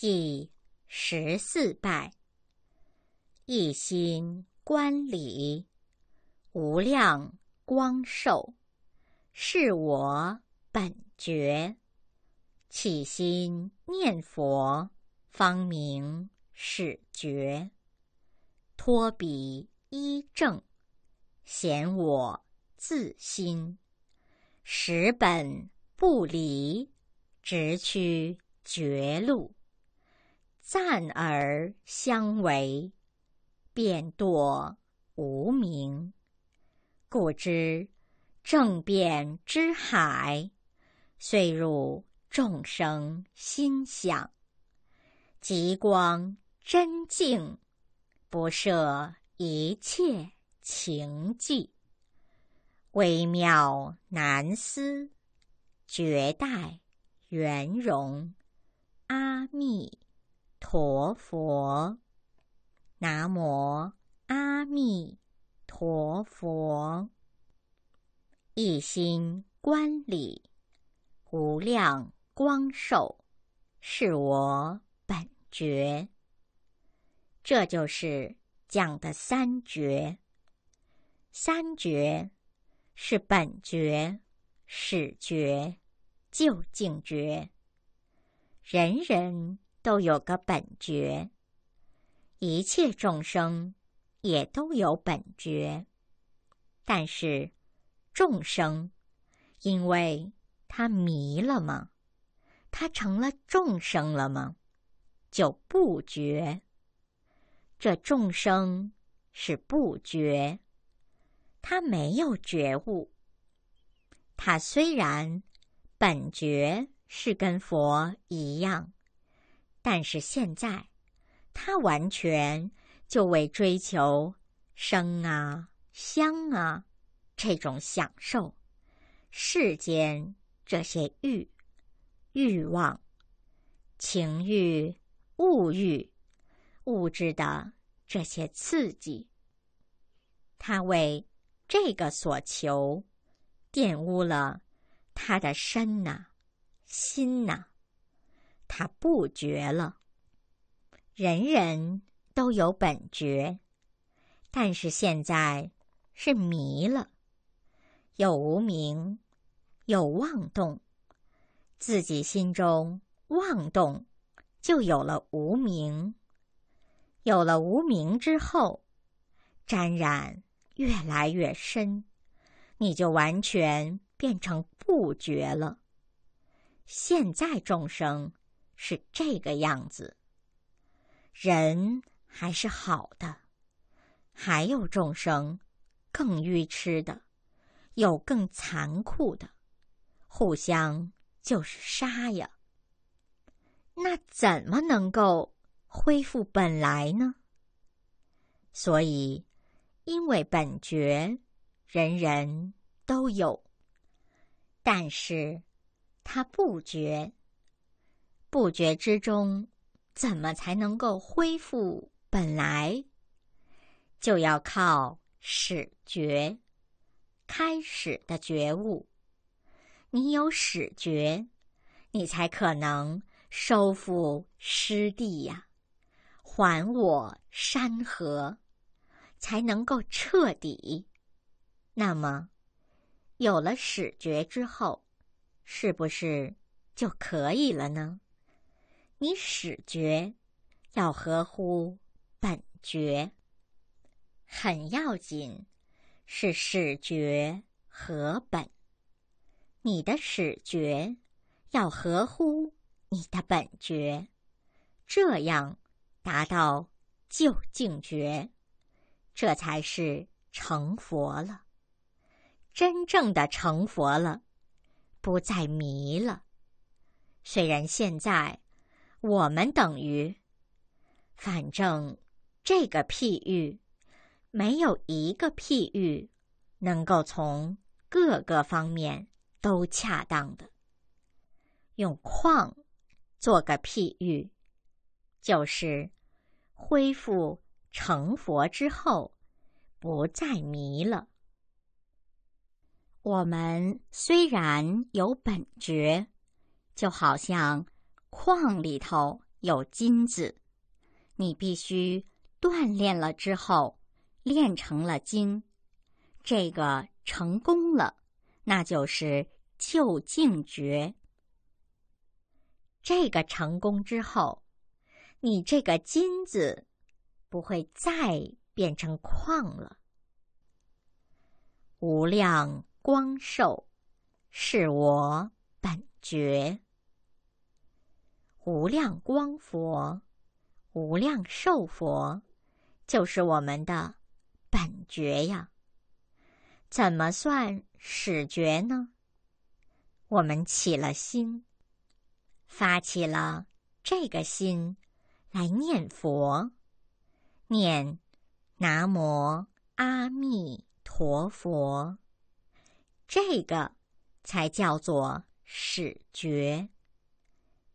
第十四拜，一心观礼，无量光寿，是我本觉。起心念佛，方明始觉。托彼依正，显我自心，十本不离，直趋绝路。赞而相违，便堕无明。故知正变之海，遂入众生心想。极光真净，不设一切情迹。微妙难思，绝代圆融。阿弥。陀佛，南无阿弥陀佛。一心观礼，无量光寿，是我本觉。这就是讲的三觉。三觉是本觉、始觉、究竟觉。人人。都有个本觉，一切众生也都有本觉。但是，众生因为他迷了吗？他成了众生了吗？就不觉。这众生是不觉，他没有觉悟。他虽然本觉是跟佛一样。但是现在，他完全就为追求生啊、香啊这种享受，世间这些欲、欲望、情欲、物欲、物质的这些刺激，他为这个所求，玷污了他的身呐、心呐。他不觉了。人人都有本觉，但是现在是迷了，有无明，有妄动。自己心中妄动，就有了无明。有了无明之后，沾染越来越深，你就完全变成不觉了。现在众生。是这个样子，人还是好的，还有众生更愚痴的，有更残酷的，互相就是杀呀。那怎么能够恢复本来呢？所以，因为本觉，人人都有，但是他不觉。不觉之中，怎么才能够恢复本来？就要靠始觉，开始的觉悟。你有始觉，你才可能收复失地呀，还我山河，才能够彻底。那么，有了始觉之后，是不是就可以了呢？你始觉要合乎本觉，很要紧是始觉和本。你的始觉要合乎你的本觉，这样达到究竟觉，这才是成佛了，真正的成佛了，不再迷了。虽然现在。我们等于，反正这个譬喻，没有一个譬喻能够从各个方面都恰当的。用“矿”做个譬喻，就是恢复成佛之后不再迷了。我们虽然有本觉，就好像。矿里头有金子，你必须锻炼了之后，炼成了金，这个成功了，那就是就净觉。这个成功之后，你这个金子不会再变成矿了。无量光寿，是我本觉。无量光佛，无量寿佛，就是我们的本觉呀。怎么算始觉呢？我们起了心，发起了这个心来念佛，念“南无阿弥陀佛”，这个才叫做始觉。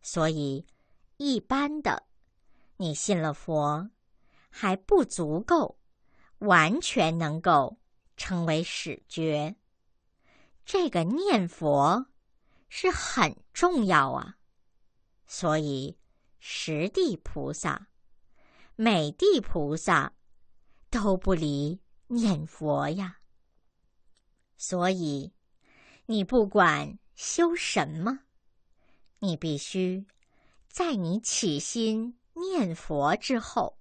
所以，一般的，你信了佛还不足够，完全能够成为始觉。这个念佛是很重要啊。所以，十地菩萨、每地菩萨都不离念佛呀。所以，你不管修什么。你必须在你起心念佛之后，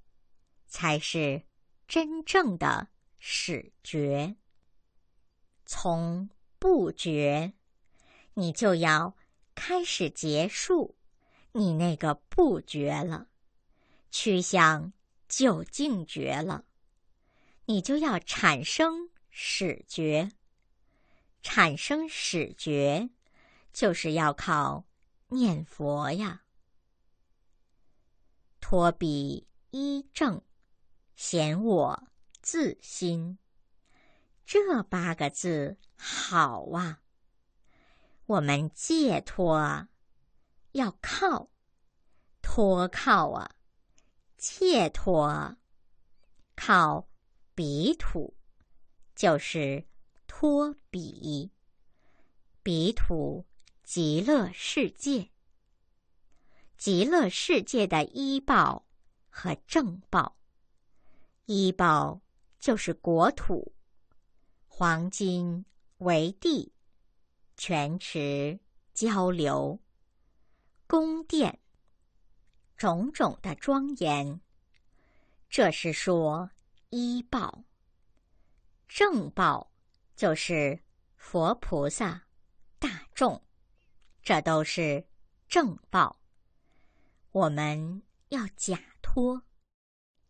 才是真正的始觉。从不觉，你就要开始结束你那个不觉了，趋向究竟觉了。你就要产生始觉，产生始觉，就是要靠。念佛呀，托比依正，显我自心。这八个字好啊。我们借托要靠托靠啊，借托靠彼土，就是托比。彼土。极乐世界，极乐世界的医报和正报。医报就是国土，黄金为地，泉池交流，宫殿种种的庄严。这是说医报。正报就是佛菩萨、大众。这都是正报，我们要假托，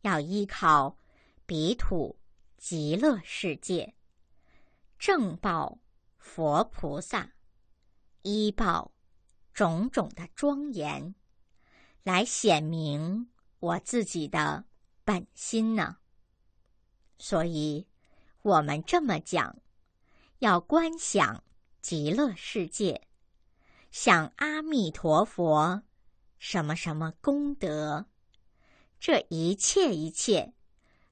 要依靠彼土极乐世界正报佛菩萨，依报种种的庄严，来显明我自己的本心呢。所以，我们这么讲，要观想极乐世界。向阿弥陀佛，什么什么功德，这一切一切，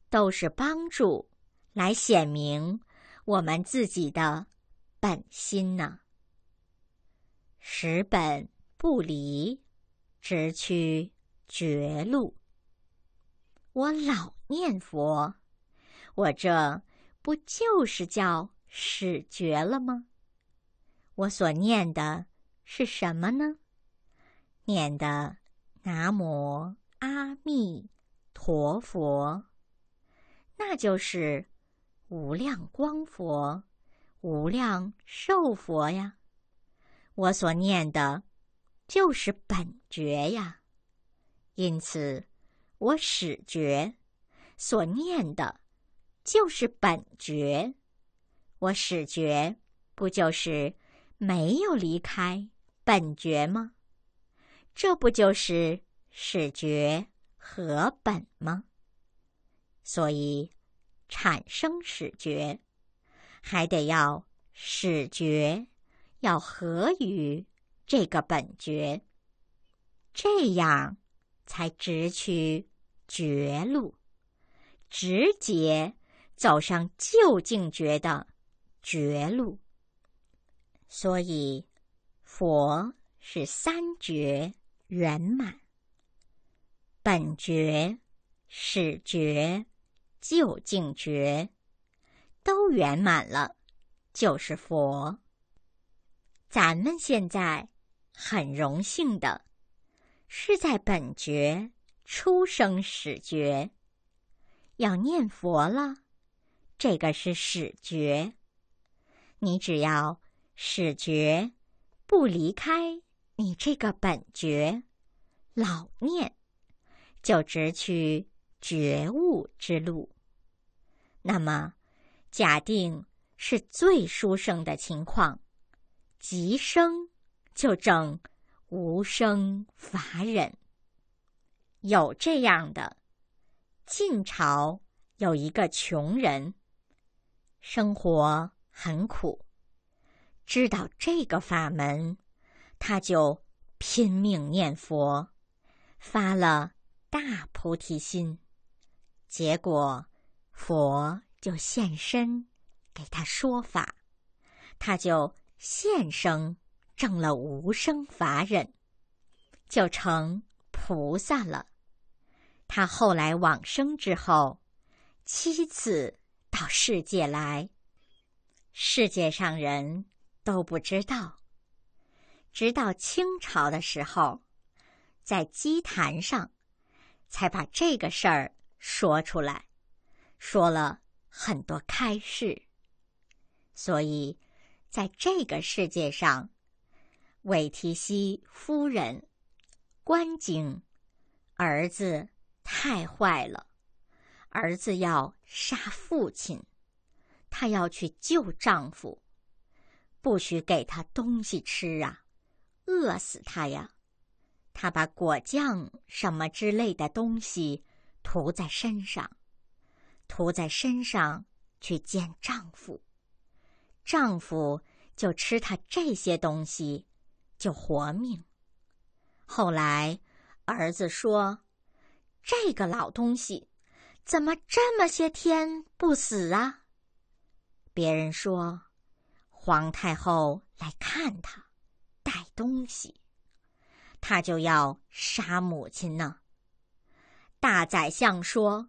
都是帮助来显明我们自己的本心呢？十本不离，直趋绝路。我老念佛，我这不就是叫始觉了吗？我所念的。是什么呢？念的“南无阿弥陀佛”，那就是无量光佛、无量寿佛呀。我所念的，就是本觉呀。因此，我始觉所念的，就是本觉。我始觉不就是没有离开？本觉吗？这不就是始觉和本吗？所以，产生始觉，还得要始觉要合于这个本觉，这样才直取绝路，直接走上究竟觉的绝路。所以。佛是三觉圆满，本觉、始觉、究竟觉都圆满了，就是佛。咱们现在很荣幸的，是在本觉出生始觉，要念佛了，这个是始觉。你只要始觉。不离开你这个本觉，老念，就直去觉悟之路。那么，假定是最殊胜的情况，即生就证无生法忍。有这样的，晋朝有一个穷人，生活很苦。知道这个法门，他就拼命念佛，发了大菩提心，结果佛就现身给他说法，他就现生证了无生法忍，就成菩萨了。他后来往生之后，七次到世界来，世界上人。都不知道，直到清朝的时候，在祭坛上，才把这个事儿说出来，说了很多开示。所以，在这个世界上，韦提希夫人、官经、儿子太坏了，儿子要杀父亲，他要去救丈夫。不许给他东西吃啊，饿死他呀！他把果酱什么之类的东西涂在身上，涂在身上去见丈夫，丈夫就吃他这些东西，就活命。后来儿子说：“这个老东西怎么这么些天不死啊？”别人说。皇太后来看他，带东西，他就要杀母亲呢。大宰相说：“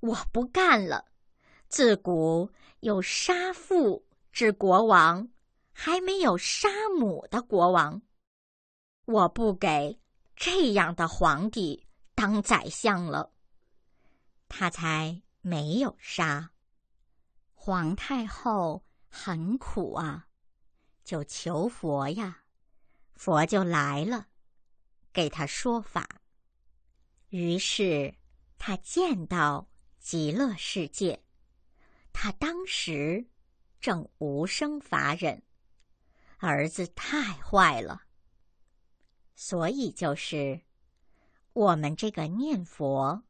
我不干了。自古有杀父之国王，还没有杀母的国王。我不给这样的皇帝当宰相了。”他才没有杀皇太后。很苦啊，就求佛呀，佛就来了，给他说法。于是他见到极乐世界，他当时正无生法忍，儿子太坏了，所以就是我们这个念佛，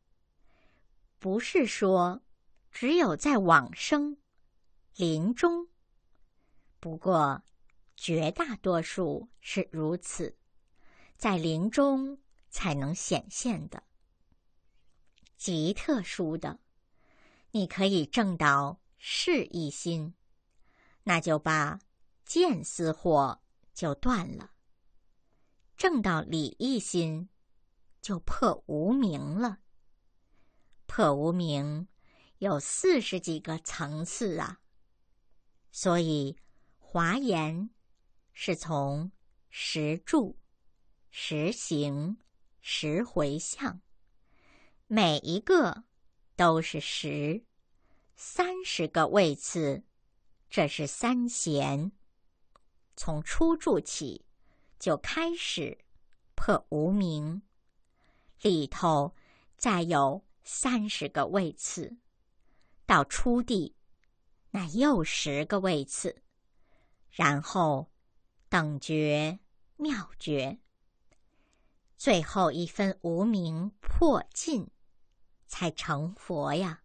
不是说只有在往生临终。不过，绝大多数是如此，在林中才能显现的。极特殊的，你可以证到事一心，那就把见思惑就断了；证到理一心，就破无名了。破无名有四十几个层次啊，所以。华严是从十住、十行、十回向，每一个都是十，三十个位次，这是三贤。从初住起就开始破无明，里头再有三十个位次，到初地那又十个位次。然后，等觉妙觉，最后一分无名破尽，才成佛呀。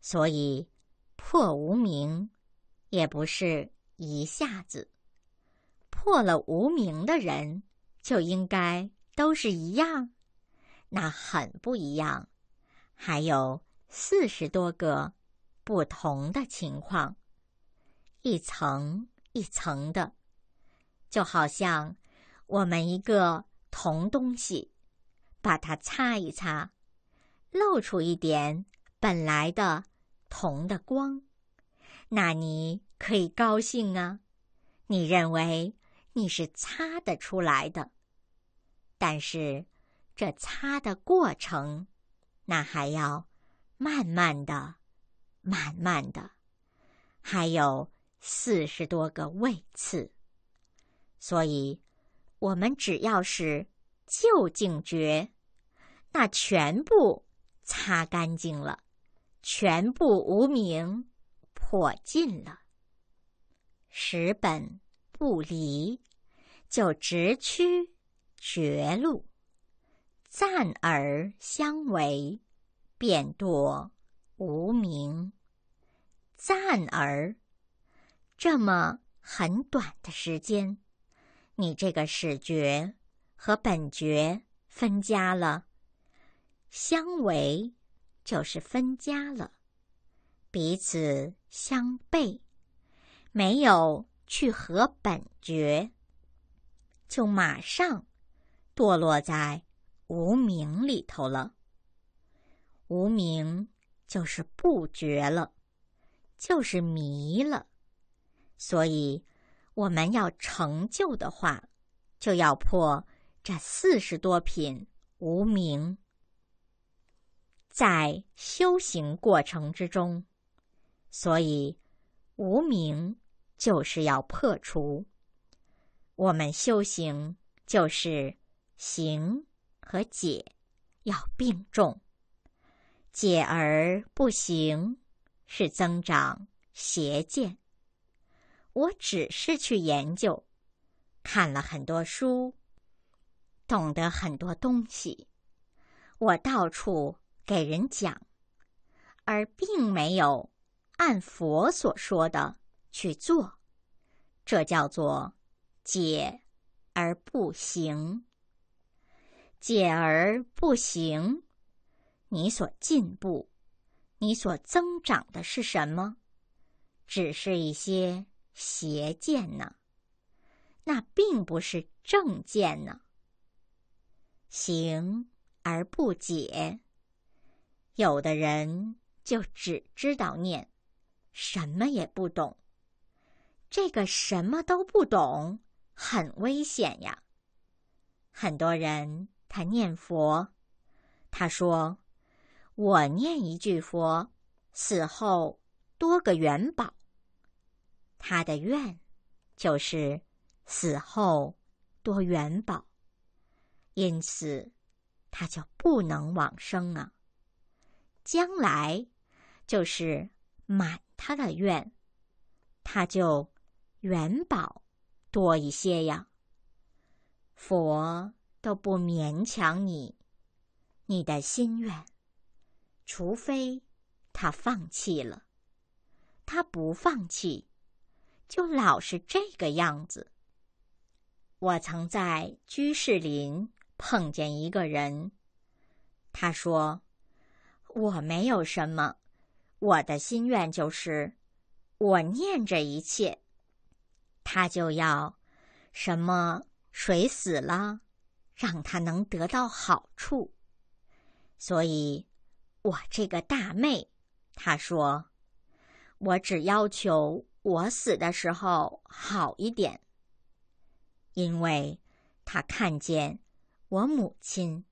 所以，破无名，也不是一下子。破了无名的人，就应该都是一样？那很不一样，还有四十多个不同的情况。一层一层的，就好像我们一个铜东西，把它擦一擦，露出一点本来的铜的光，那你可以高兴啊！你认为你是擦得出来的，但是这擦的过程，那还要慢慢的、慢慢的，还有。四十多个位次，所以，我们只要是就净觉，那全部擦干净了，全部无名破尽了。十本不离，就直趋绝路；暂而相违，便堕无名；暂而。这么很短的时间，你这个始觉和本觉分家了，相违就是分家了，彼此相背，没有去和本觉，就马上堕落在无名里头了。无名就是不觉了，就是迷了。所以，我们要成就的话，就要破这四十多品无明。在修行过程之中，所以无名就是要破除。我们修行就是行和解要并重，解而不行是增长邪见。我只是去研究，看了很多书，懂得很多东西。我到处给人讲，而并没有按佛所说的去做。这叫做解而不行，解而不行。你所进步，你所增长的是什么？只是一些。邪见呢，那并不是正见呢。行而不解，有的人就只知道念，什么也不懂。这个什么都不懂，很危险呀。很多人他念佛，他说：“我念一句佛，死后多个元宝。”他的愿，就是死后多元宝，因此他就不能往生啊。将来就是满他的愿，他就元宝多一些呀。佛都不勉强你，你的心愿，除非他放弃了，他不放弃。就老是这个样子。我曾在居士林碰见一个人，他说：“我没有什么，我的心愿就是，我念着一切，他就要什么谁死了，让他能得到好处。所以，我这个大妹，她说，我只要求。”我死的时候好一点，因为他看见我母亲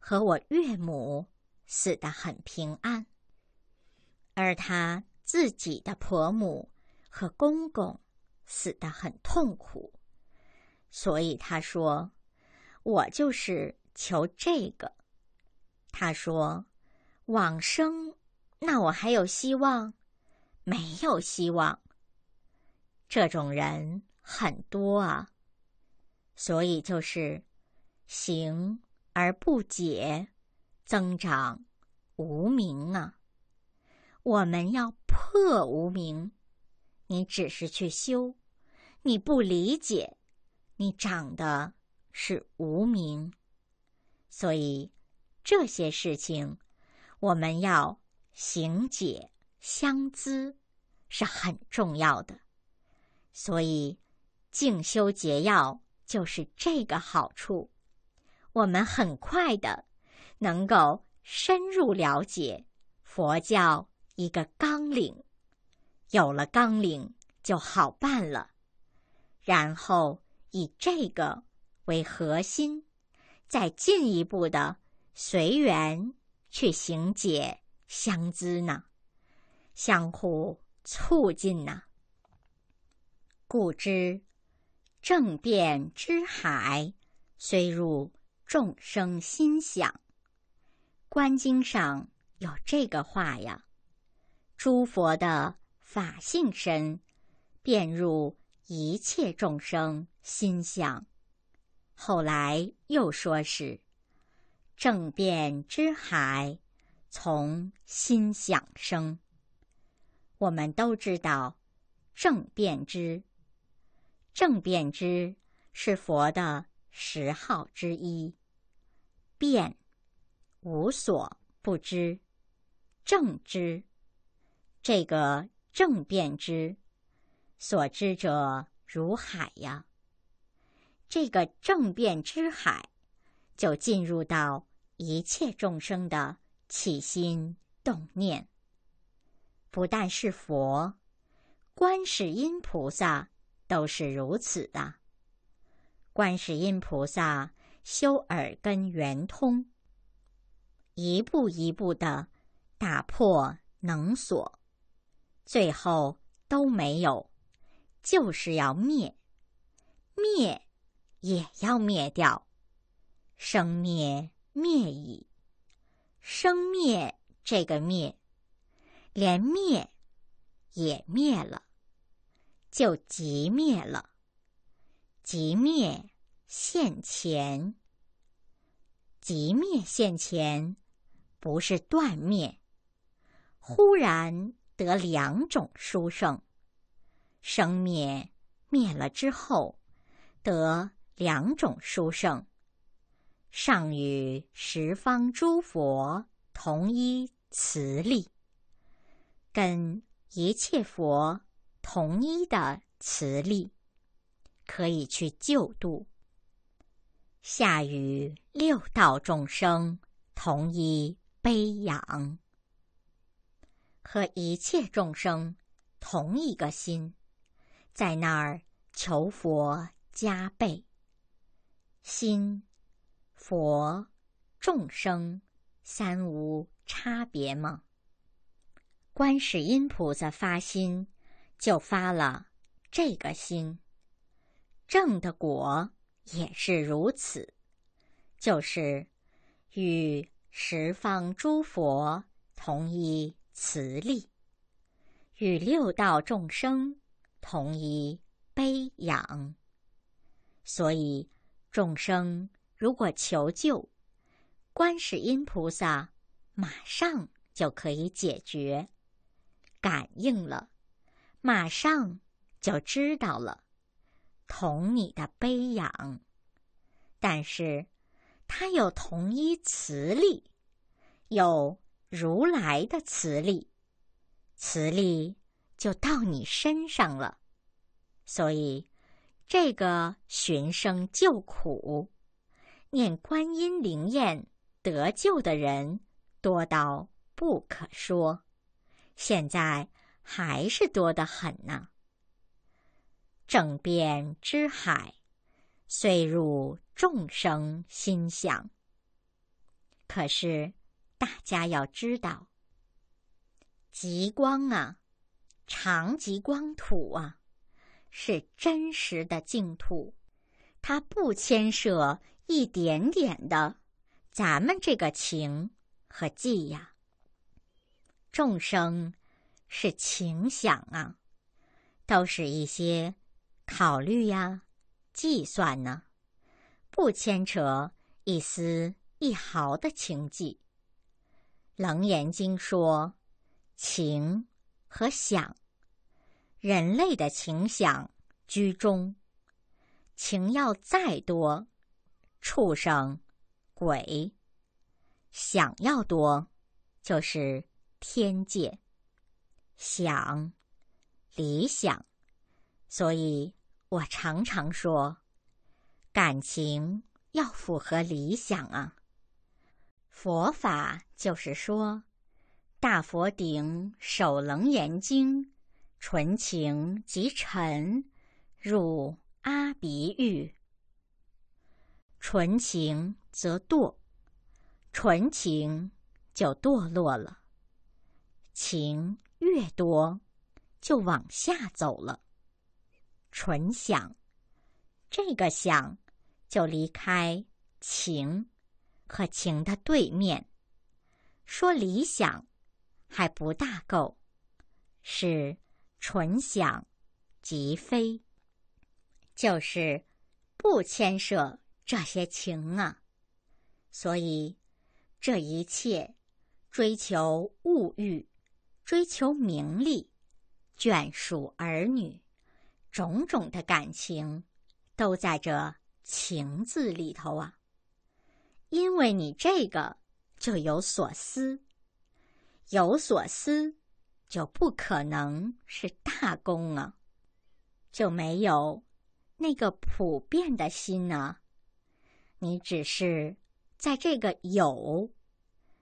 和我岳母死的很平安，而他自己的婆母和公公死的很痛苦，所以他说：“我就是求这个。”他说：“往生，那我还有希望？没有希望。”这种人很多啊，所以就是行而不解，增长无名啊。我们要破无名，你只是去修，你不理解，你长的是无名。所以这些事情，我们要行解相资是很重要的。所以，静修解要就是这个好处。我们很快的能够深入了解佛教一个纲领，有了纲领就好办了。然后以这个为核心，再进一步的随缘去行解相知呢，相互促进呢。故知正变之海，虽入众生心想。《观经》上有这个话呀：“诸佛的法性身，遍入一切众生心想。”后来又说是：“正变之海，从心想生。”我们都知道，正变之。正变之，是佛的十号之一，变，无所不知。正知这个正变之，所知者如海呀。这个正变之海，就进入到一切众生的起心动念。不但是佛，观世音菩萨。都是如此的。观世音菩萨修耳根圆通，一步一步的打破能锁，最后都没有，就是要灭，灭也要灭掉，生灭灭矣，生灭这个灭，连灭也灭了。就即灭了，即灭现前，即灭现前不是断灭，忽然得两种殊胜，生灭灭了之后得两种殊胜，上与十方诸佛同一慈力，跟一切佛。同一的慈力，可以去救度下雨六道众生，同一悲仰，和一切众生同一个心，在那儿求佛加倍心、佛、众生三无差别吗？观世音菩萨发心。就发了这个心，正的果也是如此，就是与十方诸佛同一慈力，与六道众生同一悲仰。所以，众生如果求救，观世音菩萨马上就可以解决，感应了。马上就知道了，同你的悲仰，但是他有同一磁力，有如来的磁力，磁力就到你身上了。所以，这个寻声救苦，念观音灵验得救的人多到不可说。现在。还是多得很呢。整遍之海，遂入众生心想。可是大家要知道，极光啊，长极光土啊，是真实的净土，它不牵涉一点点的咱们这个情和计呀。众生。是情想啊，都是一些考虑呀、计算呢，不牵扯一丝一毫的情迹。《楞严经》说，情和想，人类的情想居中，情要再多，畜生、鬼；想要多，就是天界。想，理想，所以我常常说，感情要符合理想啊。佛法就是说，大佛顶首楞严经，纯情即尘，入阿鼻狱。纯情则堕，纯情就堕落了。情。越多，就往下走了。纯想，这个想，就离开情，和情的对面。说理想，还不大够。是纯想，即非，就是不牵涉这些情啊。所以，这一切追求物欲。追求名利，眷属儿女，种种的感情，都在这“情”字里头啊。因为你这个就有所思，有所思，就不可能是大功啊，就没有那个普遍的心啊。你只是在这个有，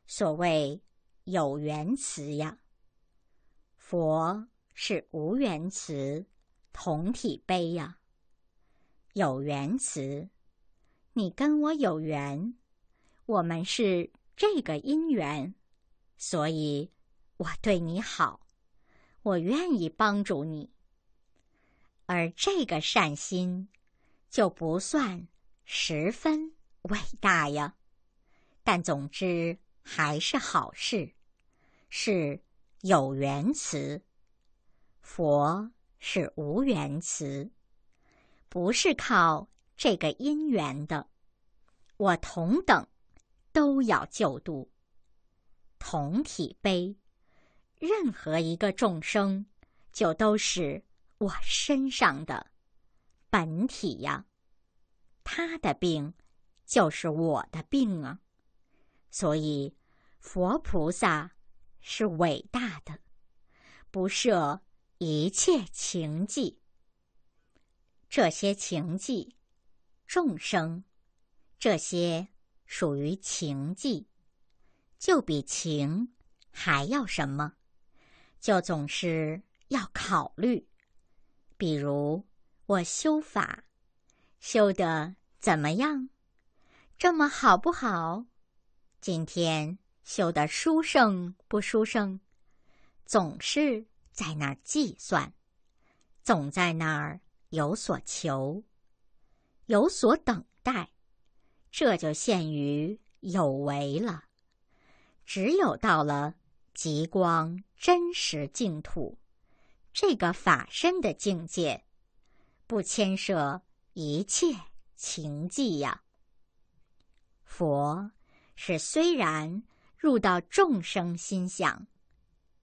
所谓有缘词呀。佛是无缘词，同体悲呀。有缘词，你跟我有缘，我们是这个因缘，所以我对你好，我愿意帮助你。而这个善心，就不算十分伟大呀，但总之还是好事，是。有缘慈，佛是无缘慈，不是靠这个因缘的。我同等都要救度，同体悲，任何一个众生，就都是我身上的本体呀。他的病，就是我的病啊。所以，佛菩萨。是伟大的，不设一切情计。这些情计，众生，这些属于情计，就比情还要什么？就总是要考虑。比如我修法，修的怎么样？这么好不好？今天。修的殊胜不殊胜，总是在那儿计算，总在那儿有所求，有所等待，这就限于有为了。只有到了极光真实净土，这个法身的境界，不牵涉一切情迹呀。佛是虽然。入到众生心想，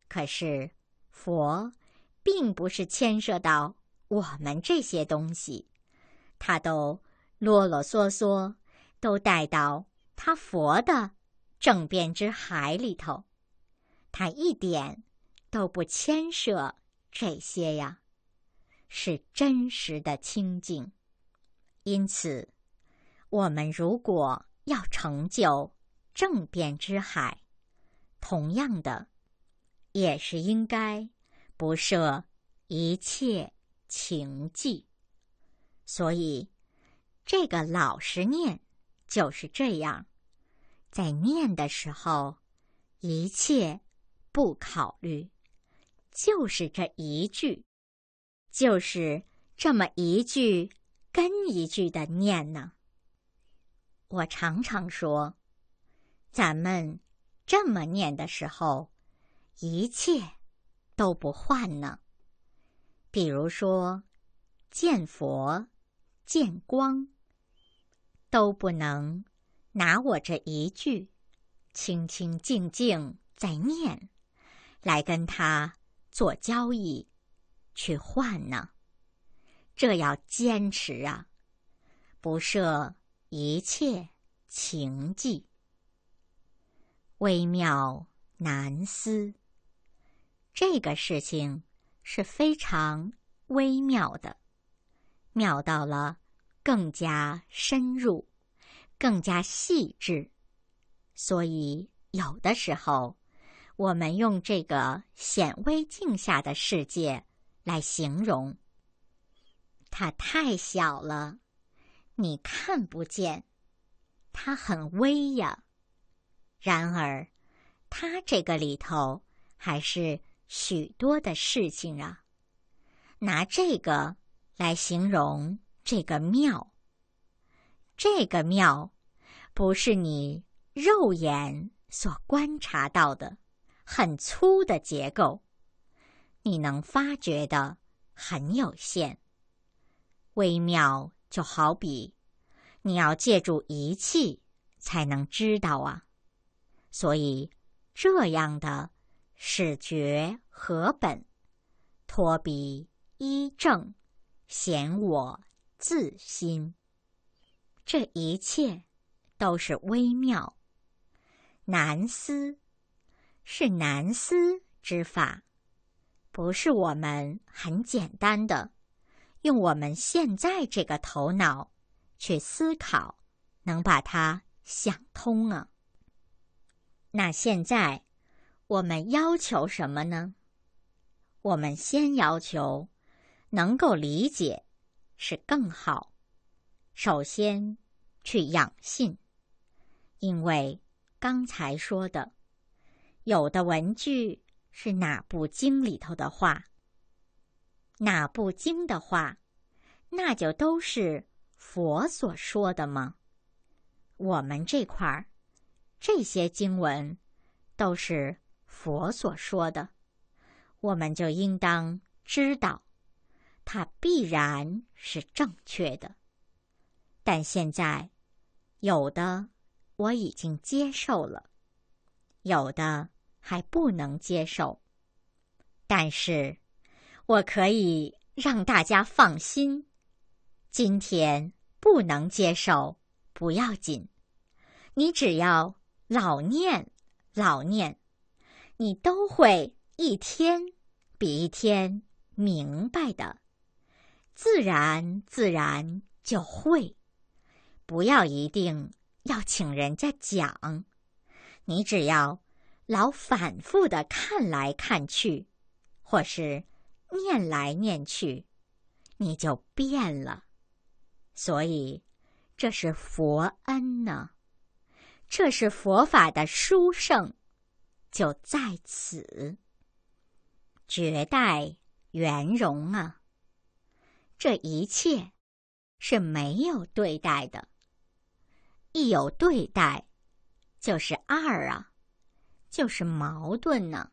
可是佛，并不是牵涉到我们这些东西，他都啰啰嗦嗦，都带到他佛的正遍之海里头，他一点都不牵涉这些呀，是真实的清净。因此，我们如果要成就。政变之海，同样的，也是应该不设一切情迹。所以，这个老实念就是这样，在念的时候，一切不考虑，就是这一句，就是这么一句跟一句的念呢。我常常说。咱们这么念的时候，一切都不换呢。比如说，见佛、见光都不能拿我这一句“清清静静在念”来跟他做交易去换呢。这要坚持啊，不设一切情计。微妙难思。这个事情是非常微妙的，妙到了更加深入，更加细致。所以，有的时候我们用这个显微镜下的世界来形容，它太小了，你看不见，它很微呀。然而，它这个里头还是许多的事情啊。拿这个来形容这个庙，这个庙不是你肉眼所观察到的很粗的结构，你能发觉的很有限。微妙就好比你要借助仪器才能知道啊。所以，这样的始觉和本托比依正显我自心，这一切都是微妙难思，是难思之法，不是我们很简单的用我们现在这个头脑去思考能把它想通啊。那现在，我们要求什么呢？我们先要求能够理解是更好。首先去养性，因为刚才说的，有的文具是哪部经里头的话，哪部经的话，那就都是佛所说的吗？我们这块儿。这些经文都是佛所说的，我们就应当知道，它必然是正确的。但现在有的我已经接受了，有的还不能接受。但是我可以让大家放心，今天不能接受不要紧，你只要。老念，老念，你都会一天比一天明白的，自然自然就会。不要一定要请人家讲，你只要老反复的看来看去，或是念来念去，你就变了。所以，这是佛恩呢。这是佛法的殊胜，就在此，绝代圆融啊！这一切是没有对待的，一有对待，就是二啊，就是矛盾呢，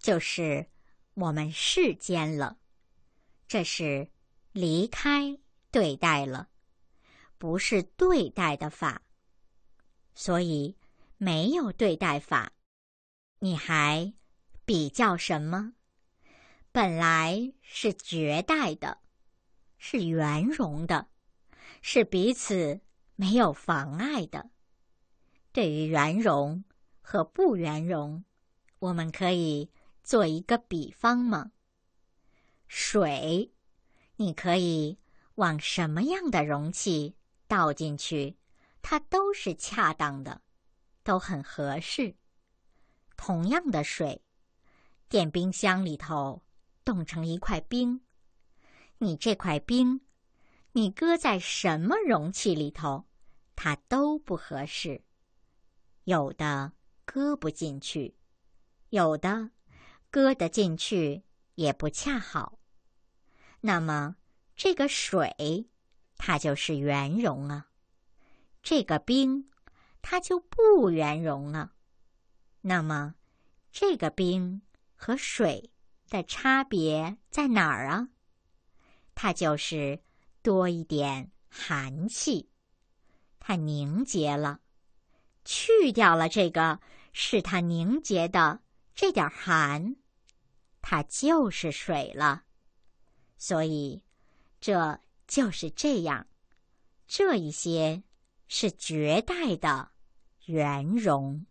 就是我们世间了。这是离开对待了，不是对待的法。所以没有对待法，你还比较什么？本来是绝代的，是圆融的，是彼此没有妨碍的。对于圆融和不圆融，我们可以做一个比方吗？水，你可以往什么样的容器倒进去？它都是恰当的，都很合适。同样的水，电冰箱里头冻成一块冰，你这块冰，你搁在什么容器里头，它都不合适。有的搁不进去，有的搁得进去也不恰好。那么这个水，它就是圆融啊。这个冰，它就不圆融了。那么，这个冰和水的差别在哪儿啊？它就是多一点寒气，它凝结了，去掉了这个使它凝结的这点寒，它就是水了。所以，这就是这样，这一些。是绝代的圆融。